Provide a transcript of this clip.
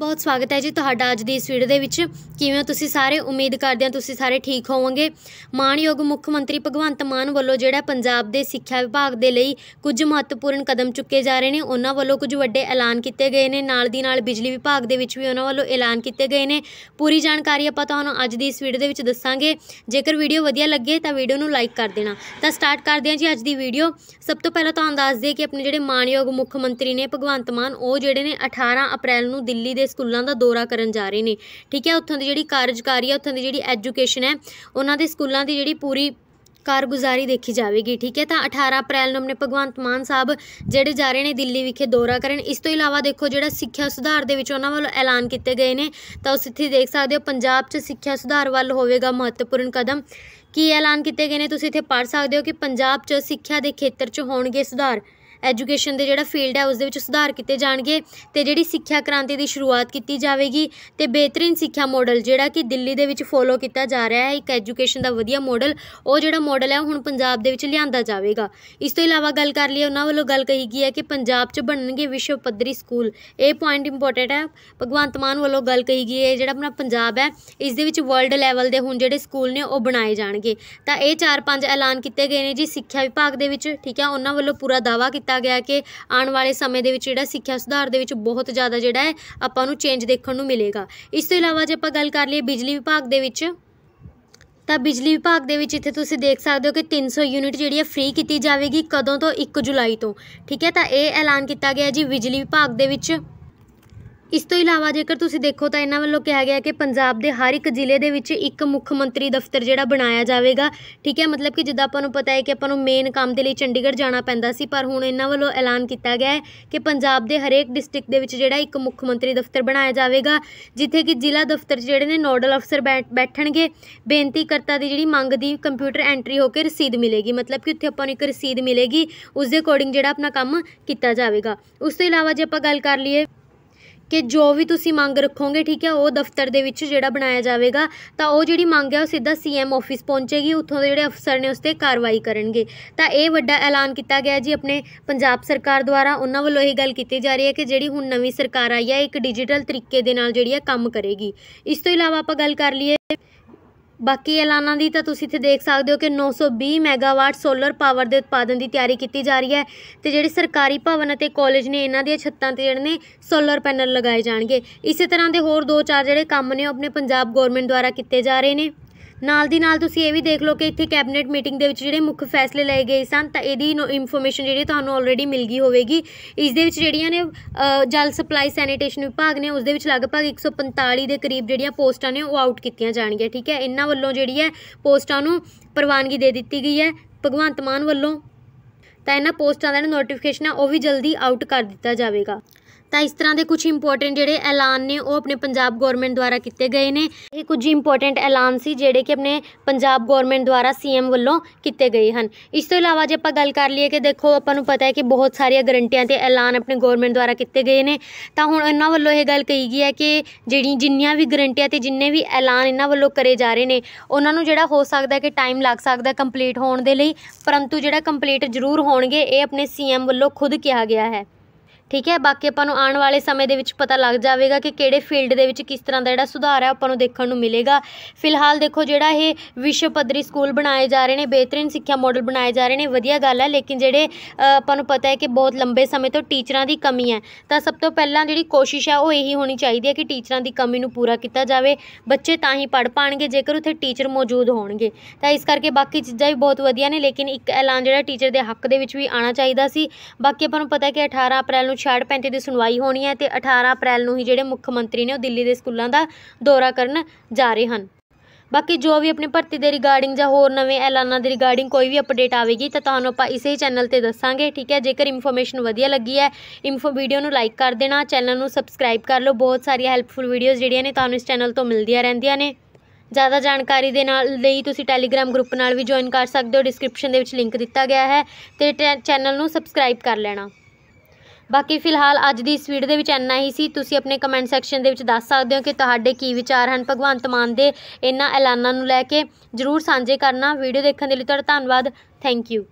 ਬਹੁਤ ਸਵਾਗਤ ਹੈ ਜੀ ਤੁਹਾਡਾ ਅੱਜ ਦੀ ਇਸ ਵੀਡੀਓ ਦੇ ਵਿੱਚ ਕਿਵੇਂ ਤੁਸੀਂ ਸਾਰੇ ਉਮੀਦ ਕਰਦੇ ਹਾਂ ਤੁਸੀਂ ਸਾਰੇ ਠੀਕ ਹੋਵੋਗੇ ਮਾਨਯੋਗ ਮੁੱਖ ਮੰਤਰੀ ਭਗਵੰਤ ਮਾਨ ਵੱਲੋਂ ਜਿਹੜਾ ਪੰਜਾਬ ਦੇ ਸਿੱਖਿਆ ਵਿਭਾਗ ਦੇ ਲਈ ਕੁਝ ਮਹੱਤਵਪੂਰਨ ਕਦਮ ਚੁੱਕੇ ਜਾ ਰਹੇ ਨੇ ਉਹਨਾਂ ਵੱਲੋਂ ਕੁਝ ਵੱਡੇ ਐਲਾਨ ਕੀਤੇ ਗਏ ਨੇ ਨਾਲ ਦੀ ਨਾਲ ਬਿਜਲੀ ਵਿਭਾਗ ਦੇ ਵਿੱਚ ਵੀ ਉਹਨਾਂ ਵੱਲੋਂ ਐਲਾਨ ਕੀਤੇ ਗਏ ਨੇ ਪੂਰੀ ਜਾਣਕਾਰੀ ਆਪਾਂ ਤੁਹਾਨੂੰ ਅੱਜ ਦੀ ਇਸ ਵੀਡੀਓ ਦੇ ਵਿੱਚ ਦੱਸਾਂਗੇ ਜੇਕਰ ਵੀਡੀਓ ਵਧੀਆ ਲੱਗੇ ਤਾਂ ਵੀਡੀਓ ਨੂੰ ਲਾਈਕ ਕਰ ਦੇਣਾ ਤਾਂ ਸਟਾਰਟ ਕਰਦੇ ਹਾਂ ਜੀ ਅੱਜ ਦੀ ਵੀਡੀਓ ਸਭ ਤੋਂ ਪਹਿਲਾਂ ਤੁਹਾਨੂੰ ਦੱਸ ਦਈਏ ਕਿ ਆਪਣੇ ਜਿਹੜੇ ਮਾਨਯੋਗ ਮੁੱਖ ਮੰਤਰੀ ਨੇ ਭਗਵੰਤ ਮਾਨ ਉਹ ਜਿਹੜੇ ਨੇ 18 ਅਪ੍ਰੈਲ ਨੂੰ ਦਿੱਲੀ ਦੇ ਸਕੂਲਾਂ ਦਾ ਦੌਰਾ ਕਰਨ ਜਾ ਰਹੇ ਨੇ ਠੀਕ ਹੈ ਉੱਥੋਂ ਦੀ ਜਿਹੜੀ ਕਾਰਜਕਾਰੀ ਹੈ ਉੱਥੋਂ ਦੀ ਜਿਹੜੀ ਐਜੂਕੇਸ਼ਨ ਹੈ ਉਹਨਾਂ ਦੇ ਸਕੂਲਾਂ ਦੀ ਜਿਹੜੀ ਪੂਰੀ ਕਾਰਗੁਜ਼ਾਰੀ ਦੇਖੀ ਜਾਵੇਗੀ ਠੀਕ ਹੈ ਤਾਂ 18 ਅਪ੍ਰੈਲ ਨੂੰ ਆਪਣੇ ਭਗਵੰਤ ਮਾਨ ਸਾਹਿਬ ਜਿਹੜੇ ਜਾ ਰਹੇ ਨੇ ਦਿੱਲੀ ਵਿਖੇ ਦੌਰਾ ਕਰਨ ਇਸ ਤੋਂ ਇਲਾਵਾ ਦੇਖੋ ਜਿਹੜਾ ਸਿੱਖਿਆ ਸੁਧਾਰ ਦੇ ਵਿੱਚ ਉਹਨਾਂ ਵੱਲੋਂ ਐਲਾਨ ਕੀਤੇ ਗਏ ਨੇ ਤਾਂ ਉਸ ਇੱਥੇ ਦੇਖ ਸਕਦੇ ਹੋ ਪੰਜਾਬ 'ਚ ਸਿੱਖਿਆ ਸੁਧਾਰ ਵੱਲ ਹੋਵੇਗਾ ਮਹੱਤਵਪੂਰਨ ਕਦਮ ਕੀ ਐਲਾਨ ਕੀਤੇ ਗਏ ਨੇ ਤੁਸੀਂ ਇੱਥੇ ਪੜ੍ਹ ਸਕਦੇ ਹੋ ਕਿ ਪੰਜਾਬ 'ਚ ਸਿੱਖਿਆ ਦੇ ਖੇਤਰ 'ਚ ਹੋਣਗੇ ਸੁਧਾਰ ਐਜੂਕੇਸ਼ਨ ਦੇ ਜਿਹੜਾ ਫੀਲਡ ਹੈ ਉਸ ਦੇ ਵਿੱਚ ਸੁਧਾਰ ਕੀਤੇ ਜਾਣਗੇ ਤੇ ਜਿਹੜੀ ਸਿੱਖਿਆ ਕ੍ਰਾਂਤੀ ਦੀ ਸ਼ੁਰੂਆਤ ਕੀਤੀ ਜਾਵੇਗੀ ਤੇ ਬਿਹਤਰੀਨ ਸਿੱਖਿਆ ਮਾਡਲ ਜਿਹੜਾ ਕਿ ਦਿੱਲੀ ਦੇ ਵਿੱਚ ਫੋਲੋ ਕੀਤਾ ਜਾ ਰਿਹਾ ਹੈ ਇੱਕ ਐਜੂਕੇਸ਼ਨ ਦਾ ਵਧੀਆ ਮਾਡਲ ਉਹ ਜਿਹੜਾ ਮਾਡਲ ਹੈ ਹੁਣ ਪੰਜਾਬ ਦੇ ਵਿੱਚ ਲਿਆਂਦਾ ਜਾਵੇਗਾ ਇਸ ਤੋਂ ਇਲਾਵਾ ਗੱਲ ਕਰ ਲਈਏ ਉਹਨਾਂ ਵੱਲੋਂ ਗੱਲ ਕਹੀ ਗਈ ਹੈ ਕਿ ਪੰਜਾਬ 'ਚ ਬਣਨਗੇ ਵਿਸ਼ਵ ਪੱਧਰੀ ਸਕੂਲ ਇਹ ਪੁਆਇੰਟ ਇੰਪੋਰਟੈਂਟ ਹੈ ਭਗਵੰਤ ਮਾਨ ਵੱਲੋਂ ਗੱਲ ਕਹੀ ਗਈ ਹੈ ਜਿਹੜਾ ਆਪਣਾ ਪੰਜਾਬ ਹੈ ਇਸ ਦੇ ਵਿੱਚ ਵਰਲਡ ਲੈਵਲ ਦੇ ਹੁਣ ਜਿਹੜੇ ਸਕੂਲ ਨੇ ਉਹ ਬਣਾਏ ਜਾਣਗੇ ਤਾਂ ਇਹ ਚਾਰ ਪੰਜ ਐਲਾਨ ਕੀਤੇ ਗਏ ਨੇ ਜੀ ਸਿੱਖਿਆ ਵਿਭਾਗ ਦੇ ਵਿੱਚ ਠੀਕ ਹੈ ਉਹਨਾਂ ਵੱਲੋਂ ਪੂਰਾ ਦਾਵਾ ਕੀਤਾ ਕੀਤਾ ਗਿਆ ਕਿ ਆਉਣ ਵਾਲੇ ਸਮੇਂ ਦੇ ਵਿੱਚ ਜਿਹੜਾ ਸਿੱਖਿਆ ਸੁਧਾਰ ਦੇ ਵਿੱਚ ਬਹੁਤ ਜ਼ਿਆਦਾ ਜਿਹੜਾ ਹੈ ਆਪਾਂ ਨੂੰ ਚੇਂਜ ਦੇਖਣ ਨੂੰ ਮਿਲੇਗਾ ਇਸ ਤੋਂ ਇਲਾਵਾ ਜੇ ਆਪਾਂ ਗੱਲ ਕਰ ਲਈਏ ਬਿਜਲੀ ਵਿਭਾਗ ਦੇ ਵਿੱਚ ਤਾਂ ਬਿਜਲੀ ਵਿਭਾਗ ਦੇ ਵਿੱਚ ਇੱਥੇ ਤੁਸੀਂ ਦੇਖ ਸਕਦੇ ਹੋ ਕਿ 300 ਯੂਨਿਟ ਜਿਹੜੀ ਹੈ ਫ੍ਰੀ ਕੀਤੀ ਜਾਵੇਗੀ ਕਦੋਂ ਤੋਂ 1 ਜੁਲਾਈ ਤੋਂ ਠੀਕ ਹੈ ਤਾਂ ਇਹ ਐਲਾਨ ਕੀਤਾ ਗਿਆ ਜੀ ਬਿਜਲੀ ਵਿਭਾਗ ਦੇ ਵਿੱਚ ਇਸ ਤੋਂ ਇਲਾਵਾ ਜੇਕਰ ਤੁਸੀਂ ਦੇਖੋ ਤਾਂ ਇਹਨਾਂ ਵੱਲੋਂ ਕਿਹਾ ਗਿਆ ਕਿ ਪੰਜਾਬ ਦੇ ਹਰ ਇੱਕ ਜ਼ਿਲ੍ਹੇ ਦੇ ਵਿੱਚ ਇੱਕ ਮੁੱਖ ਮੰਤਰੀ ਦਫ਼ਤਰ ਜਿਹੜਾ ਬਣਾਇਆ ਜਾਵੇਗਾ ਠੀਕ ਹੈ ਮਤਲਬ ਕਿ ਜਿੱਦਾਂ ਆਪਾਂ ਨੂੰ ਪਤਾ ਹੈ ਕਿ ਆਪਾਂ ਨੂੰ ਮੇਨ ਕੰਮ ਦੇ ਲਈ ਚੰਡੀਗੜ੍ਹ ਜਾਣਾ ਪੈਂਦਾ ਸੀ ਪਰ ਹੁਣ ਇਹਨਾਂ ਵੱਲੋਂ ਐਲਾਨ ਕੀਤਾ ਗਿਆ ਹੈ ਕਿ ਪੰਜਾਬ ਦੇ ਹਰੇਕ ਡਿਸਟ੍ਰਿਕਟ ਦੇ ਵਿੱਚ ਜਿਹੜਾ ਇੱਕ ਮੁੱਖ ਮੰਤਰੀ ਦਫ਼ਤਰ ਬਣਾਇਆ ਜਾਵੇਗਾ ਜਿੱਥੇ ਕਿ ਜ਼ਿਲ੍ਹਾ ਦਫ਼ਤਰ ਜਿਹੜੇ ਨੇ ਨੋਡਲ ਅਫਸਰ ਬੈਠਣਗੇ ਬੇਨਤੀ ਕਰਤਾ ਦੀ ਜਿਹੜੀ ਮੰਗ ਦੀ ਕੰਪਿਊਟਰ ਐਂਟਰੀ ਹੋ ਕੇ ਰਸੀਦ ਮਿਲੇਗੀ ਮਤਲਬ ਕਿ ਉੱਥੇ ਆਪਾਂ ਨੂੰ ਇੱਕ ਰਸੀਦ ਮਿਲੇਗੀ ਉਸ ਦੇ ਅਕੋਰਡਿੰਗ ਜਿਹੜਾ ਆਪਣਾ ਕੰਮ ਕੀਤਾ ਜਾਵੇਗਾ ਉਸ ਤੋਂ ਇਲਾਵਾ ਜੇ ਆਪਾਂ ਗੱਲ ਕਰ ਲਈਏ ਕਿ ਜੋ ਵੀ ਤੁਸੀਂ ਮੰਗ ਰੱਖੋਗੇ ਠੀਕ ਹੈ ਉਹ ਦਫ਼ਤਰ ਦੇ ਵਿੱਚ ਜਿਹੜਾ ਬਣਾਇਆ ਜਾਵੇਗਾ ਤਾਂ ਉਹ ਜਿਹੜੀ ਮੰਗ ਹੈ ਉਹ ਸਿੱਧਾ ਸੀਐਮ ਆਫਿਸ ਪਹੁੰਚੇਗੀ ਉੱਥੋਂ ਦੇ ਜਿਹੜੇ ਅਫਸਰ ਨੇ ਉਸ ਤੇ ਕਾਰਵਾਈ ਕਰਨਗੇ ਤਾਂ ਇਹ ਵੱਡਾ ਐਲਾਨ ਕੀਤਾ ਗਿਆ ਜੀ ਆਪਣੇ ਪੰਜਾਬ ਸਰਕਾਰ ਦੁਆਰਾ ਉਹਨਾਂ ਵੱਲੋਂ ਇਹ ਗੱਲ ਕੀਤੀ ਜਾ ਰਹੀ ਹੈ ਕਿ ਜਿਹੜੀ ਹੁਣ ਨਵੀਂ ਸਰਕਾਰ ਆਈ ਹੈ ਇੱਕ ਡਿਜੀਟਲ ਤਰੀਕੇ ਦੇ ਨਾਲ ਜਿਹੜੀ ਹੈ ਕੰਮ ਕਰੇਗੀ ਇਸ ਤੋਂ ਇਲਾਵਾ ਆਪਾਂ ਗੱਲ ਕਰ ਲਈਏ ਬਾਕੀ ਐਲਾਨਾਂ ਦੀ ਤਾਂ ਤੁਸੀਂ ਇੱਥੇ ਦੇਖ ਸਕਦੇ ਹੋ ਕਿ 920 ਮੈਗਾਵਾਟ ਸੋਲਰ ਪਾਵਰ ਦੇ ਉਤਪਾਦਨ ਦੀ ਤਿਆਰੀ ਕੀਤੀ ਜਾ ਰਹੀ ਹੈ ਤੇ ਜਿਹੜੇ ਸਰਕਾਰੀ ਭਵਨ ਅਤੇ ਕਾਲਜ ਨੇ ਇਹਨਾਂ ਦੀਆਂ ਛੱਤਾਂ ਤੇ ਜਿਹੜੇ ਨੇ ਸੋਲਰ ਪੈਨਲ ਲਗਾਏ ਜਾਣਗੇ ਇਸੇ ਤਰ੍ਹਾਂ ਦੇ ਹੋਰ ਦੋ ਚਾਰ ਜਿਹੜੇ ਕੰਮ ਨੇ ਆਪਣੇ ਪੰਜਾਬ ਗਵਰਨਮੈਂਟ ਦੁਆਰਾ ਕੀਤੇ ਜਾ ਰਹੇ ਨੇ ਨਾਲ ਦੀ ਨਾਲ ਤੁਸੀਂ ਇਹ ਵੀ ਦੇਖ ਲਓ ਕਿ ਇੱਥੇ ਕੈਬਨਿਟ ਮੀਟਿੰਗ ਦੇ ਵਿੱਚ ਜਿਹੜੇ ਮੁੱਖ ਫੈਸਲੇ ਲਏ ਗਏ ਸਨ ਤਾਂ ਇਹਦੀ ਇਨਫੋਰਮੇਸ਼ਨ ਜਿਹੜੀ ਤੁਹਾਨੂੰ ਆਲਰੇਡੀ ਮਿਲ ਗਈ ਹੋਵੇਗੀ ਇਸ ਦੇ ਵਿੱਚ ਜਿਹੜੀਆਂ ਨੇ ਜਲ ਸਪਲਾਈ ਸੈਨੀਟੇਸ਼ਨ ਵਿਭਾਗ ਨੇ ਉਸ ਦੇ ਵਿੱਚ ਲਗਭਗ 145 ਦੇ ਕਰੀਬ ਜਿਹੜੀਆਂ ਪੋਸਟਾਂ ਨੇ ਉਹ ਆਊਟ ਕੀਤੀਆਂ ਜਾਣਗੀਆਂ ਠੀਕ ਹੈ ਇਹਨਾਂ ਵੱਲੋਂ ਜਿਹੜੀ ਹੈ ਪੋਸਟਾਂ ਨੂੰ ਪ੍ਰਵਾਨਗੀ ਦੇ ਦਿੱਤੀ ਗਈ ਹੈ ਭਗਵੰਤ ਮਾਨ ਵੱਲੋਂ ਤਾਂ ਇਹਨਾਂ ਪੋਸਟਾਂ ਦਾ ਨੋਟੀਫਿਕੇਸ਼ਨ ਆ ਉਹ ਵੀ ਜਲਦੀ ਆਊਟ ਕਰ ਦਿੱਤਾ ਜਾਵੇਗਾ ਤਾਂ ਇਸ ਤਰ੍ਹਾਂ ਦੇ ਕੁਝ ਇੰਪੋਰਟੈਂਟ ਜਿਹੜੇ ਐਲਾਨ ਨੇ ਉਹ ਆਪਣੇ ਪੰਜਾਬ ਗਵਰਨਮੈਂਟ ਦੁਆਰਾ ਕੀਤੇ ਗਏ ਨੇ ਇਹ ਕੁਝ ਇੰਪੋਰਟੈਂਟ ਐਲਾਨ ਸੀ ਜਿਹੜੇ ਕਿ ਆਪਣੇ ਪੰਜਾਬ ਗਵਰਨਮੈਂਟ ਦੁਆਰਾ ਸੀਐਮ ਵੱਲੋਂ ਕੀਤੇ ਗਏ ਹਨ ਇਸ ਤੋਂ ਇਲਾਵਾ ਜੇ ਆਪਾਂ ਗੱਲ ਕਰ ਲਈਏ ਕਿ ਦੇਖੋ ਆਪਾਂ ਨੂੰ ਪਤਾ ਹੈ ਕਿ ਬਹੁਤ ਸਾਰੀਆਂ ਗਰੰਟੀਆਂ ਤੇ ਐਲਾਨ ਆਪਣੇ ਗਵਰਨਮੈਂਟ ਦੁਆਰਾ ਕੀਤੇ ਗਏ ਨੇ ਤਾਂ ਹੁਣ ਇਹਨਾਂ ਵੱਲੋਂ ਇਹ ਗੱਲ ਕਹੀ ਗਈ ਹੈ ਕਿ ਜਿਹੜੀ ਜਿੰਨੀਆਂ ਵੀ ਗਰੰਟੀਆਂ ਤੇ ਜਿੰਨੇ ਵੀ ਐਲਾਨ ਇਹਨਾਂ ਵੱਲੋਂ ਕਰੇ ਜਾ ਰਹੇ ਨੇ ਉਹਨਾਂ ਨੂੰ ਜਿਹੜਾ ਹੋ ਸਕਦਾ ਹੈ ਕਿ ਟਾਈਮ ਲੱਗ ਸਕਦਾ ਕੰਪਲੀਟ ਹੋਣ ਦੇ ਲਈ ਪਰੰਤੂ ਜਿਹੜਾ ਕੰਪਲੀਟ ਜ਼ਰੂਰ ਹੋਣਗੇ ਇਹ ਆਪਣੇ ਸੀਐਮ ਵੱਲੋਂ ਖੁਦ ਕਿਹਾ ਗਿਆ ਹੈ ਠੀਕ ਹੈ ਬਾਕੀ ਆਪਾਂ ਨੂੰ ਆਉਣ ਵਾਲੇ ਸਮੇਂ ਦੇ ਵਿੱਚ ਪਤਾ ਲੱਗ ਜਾਵੇਗਾ ਕਿ ਕਿਹੜੇ ਫੀਲਡ ਦੇ ਵਿੱਚ ਕਿਸ ਤਰ੍ਹਾਂ ਦਾ ਜਿਹੜਾ ਸੁਧਾਰ ਹੈ ਆਪਾਂ ਨੂੰ ਦੇਖਣ ਨੂੰ ਮਿਲੇਗਾ ਫਿਲਹਾਲ ਦੇਖੋ ਜਿਹੜਾ ਇਹ ਵਿਸ਼ਵ ਪੱਧਰੀ ਸਕੂਲ ਬਣਾਏ ਜਾ ਰਹੇ ਨੇ ਬਿਹਤਰੀਨ ਸਿੱਖਿਆ ਮਾਡਲ ਬਣਾਏ ਜਾ ਰਹੇ ਨੇ ਵਧੀਆ ਗੱਲ ਹੈ ਲੇਕਿਨ ਜਿਹੜੇ ਆਪਾਂ ਨੂੰ ਪਤਾ ਹੈ ਕਿ ਬਹੁਤ ਲੰਬੇ ਸਮੇਂ ਤੋਂ ਟੀਚਰਾਂ ਦੀ ਕਮੀ ਹੈ ਤਾਂ ਸਭ ਤੋਂ ਪਹਿਲਾਂ ਜਿਹੜੀ ਕੋਸ਼ਿਸ਼ ਹੈ ਉਹ ਇਹੀ ਹੋਣੀ ਚਾਹੀਦੀ ਹੈ ਕਿ ਟੀਚਰਾਂ ਦੀ ਕਮੀ ਨੂੰ ਪੂਰਾ ਕੀਤਾ ਜਾਵੇ ਬੱਚੇ ਤਾਂ ਹੀ ਪੜ ਪਾਣਗੇ ਜੇਕਰ ਉੱਥੇ ਟੀਚਰ ਮੌਜੂਦ ਹੋਣਗੇ ਤਾਂ ਇਸ ਕਰਕੇ ਬਾਕੀ ਚੀਜ਼ਾਂ ਵੀ ਬਹੁਤ ਵਧੀਆ ਨੇ ਲੇਕਿਨ ਇੱਕ ਐਲਾਨ ਜਿਹੜਾ ਟੀਚਰ ਦੇ ਹੱਕ ਦੇ ਵਿੱਚ ਵੀ ਆਣਾ ਚਾਹੀਦਾ ਸੀ ਬਾਕੀ ਆਪਾਂ ਨੂੰ ਪਤਾ ਹੈ ਕਿ 18 ਅਪ੍ਰੈਲ ਨੂੰ 66 35 ਦੀ ਸੁਣਵਾਈ ਹੋਣੀ ਹੈ ਤੇ 18 ਅਪ੍ਰੈਲ ਨੂੰ ਹੀ ਜਿਹੜੇ ਮੁੱਖ ਮੰਤਰੀ ਨੇ ਉਹ ਦਿੱਲੀ ਦੇ ਸਕੂਲਾਂ ਦਾ ਦੌਰਾ ਕਰਨ ਜਾ ਰਹੇ ਹਨ ਬਾਕੀ ਜੋ ਵੀ ਆਪਣੀ ਭਰਤੀ ਦੇ ਰਿਗਾਰਡਿੰਗ ਜਾਂ ਹੋਰ ਨਵੇਂ ਐਲਾਨਾਂ ਦੇ ਰਿਗਾਰਡਿੰਗ ਕੋਈ ਵੀ ਅਪਡੇਟ ਆਵੇਗੀ ਤਾਂ ਤੁਹਾਨੂੰ ਆਪਾਂ ਇਸੇ ਚੈਨਲ ਤੇ ਦੱਸਾਂਗੇ ਠੀਕ ਹੈ ਜੇਕਰ ਇਨਫੋਰਮੇਸ਼ਨ ਵਧੀਆ ਲੱਗੀ ਹੈ ਇਨਫੋ ਵੀਡੀਓ ਨੂੰ ਲਾਈਕ ਕਰ ਦੇਣਾ ਚੈਨਲ ਨੂੰ ਸਬਸਕ੍ਰਾਈਬ ਕਰ ਲਓ ਬਹੁਤ ਸਾਰੀਆਂ ਹੈਲਪਫੁਲ ਵੀਡੀਓਜ਼ ਜਿਹੜੀਆਂ ਨੇ ਤੁਹਾਨੂੰ ਇਸ ਚੈਨਲ ਤੋਂ ਮਿਲਦੀਆਂ ਰਹਿੰਦੀਆਂ ਨੇ ਜ਼ਿਆਦਾ ਜਾਣਕਾਰੀ ਦੇ ਨਾਲ ਲਈ ਤੁਸੀਂ ਟੈਲੀਗ੍ਰam ਗਰੁੱਪ ਨਾਲ ਵੀ ਜੁਆਇਨ ਕਰ ਸਕਦੇ ਹੋ ਡਿਸਕ੍ਰਿਪਸ਼ਨ ਦੇ ਵਿੱਚ ਲਿੰਕ ਦਿੱਤਾ ਗਿਆ ਹੈ ਤੇ ਚੈਨਲ ਨੂੰ ਸਬਸਕ੍ਰਾਈਬ ਕਰ ਲੈਣਾ ਬਾਕੀ ਫਿਲਹਾਲ ਅੱਜ ਦੀ ਇਸ ਵੀਡੀਓ ਦੇ ਵਿੱਚ ਇੰਨਾ ਹੀ ਸੀ ਤੁਸੀਂ ਆਪਣੇ ਕਮੈਂਟ ਸੈਕਸ਼ਨ ਦੇ ਵਿੱਚ ਦੱਸ ਸਕਦੇ ਹੋ ਕਿ ਤੁਹਾਡੇ ਕੀ ਵਿਚਾਰ ਹਨ ਭਗਵੰਤ ਮਾਨ ਦੇ ਇਹਨਾਂ ਐਲਾਨਾਂ ਨੂੰ ਲੈ ਕੇ ਜ਼ਰੂਰ ਸਾਂਝੇ ਕਰਨਾ ਵੀਡੀਓ ਦੇਖਣ ਦੇ ਲਈ ਤੁਹਾਡਾ ਧੰਨਵਾਦ ਥੈਂਕ ਯੂ